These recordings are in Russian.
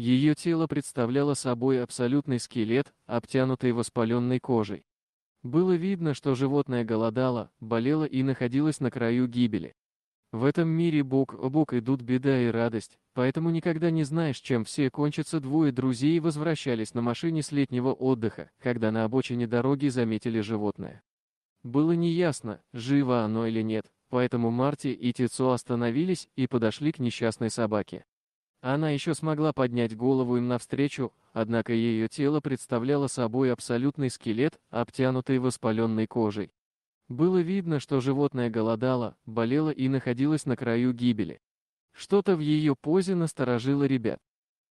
Ее тело представляло собой абсолютный скелет, обтянутый воспаленной кожей. Было видно, что животное голодало, болело и находилось на краю гибели. В этом мире бок о бок идут беда и радость, поэтому никогда не знаешь, чем все кончатся. Двое друзей возвращались на машине с летнего отдыха, когда на обочине дороги заметили животное. Было неясно, живо оно или нет, поэтому Марти и Тицо остановились и подошли к несчастной собаке. Она еще смогла поднять голову им навстречу, однако ее тело представляло собой абсолютный скелет, обтянутый воспаленной кожей. Было видно, что животное голодало, болело и находилось на краю гибели. Что-то в ее позе насторожило ребят.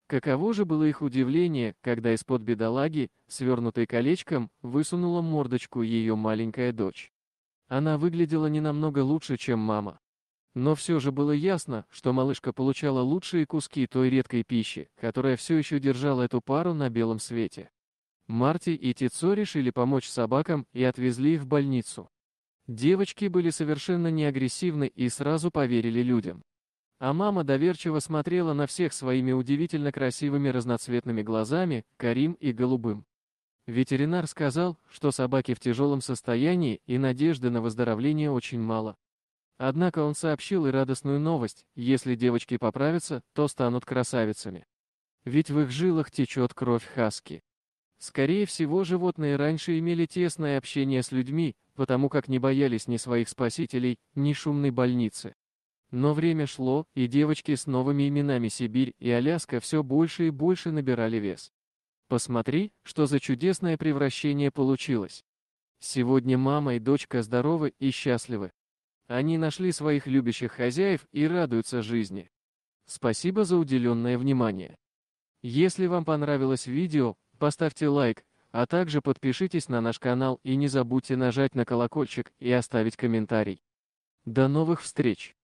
Каково же было их удивление, когда из-под бедолаги, свернутой колечком, высунула мордочку ее маленькая дочь. Она выглядела не намного лучше, чем мама. Но все же было ясно, что малышка получала лучшие куски той редкой пищи, которая все еще держала эту пару на белом свете. Марти и Тицо решили помочь собакам и отвезли их в больницу. Девочки были совершенно неагрессивны и сразу поверили людям. А мама доверчиво смотрела на всех своими удивительно красивыми разноцветными глазами, карим и голубым. Ветеринар сказал, что собаки в тяжелом состоянии и надежды на выздоровление очень мало. Однако он сообщил и радостную новость, если девочки поправятся, то станут красавицами. Ведь в их жилах течет кровь хаски. Скорее всего, животные раньше имели тесное общение с людьми, потому как не боялись ни своих спасителей, ни шумной больницы. Но время шло, и девочки с новыми именами Сибирь и Аляска все больше и больше набирали вес. Посмотри, что за чудесное превращение получилось. Сегодня мама и дочка здоровы и счастливы. Они нашли своих любящих хозяев и радуются жизни. Спасибо за уделенное внимание. Если вам понравилось видео, поставьте лайк, а также подпишитесь на наш канал и не забудьте нажать на колокольчик и оставить комментарий. До новых встреч!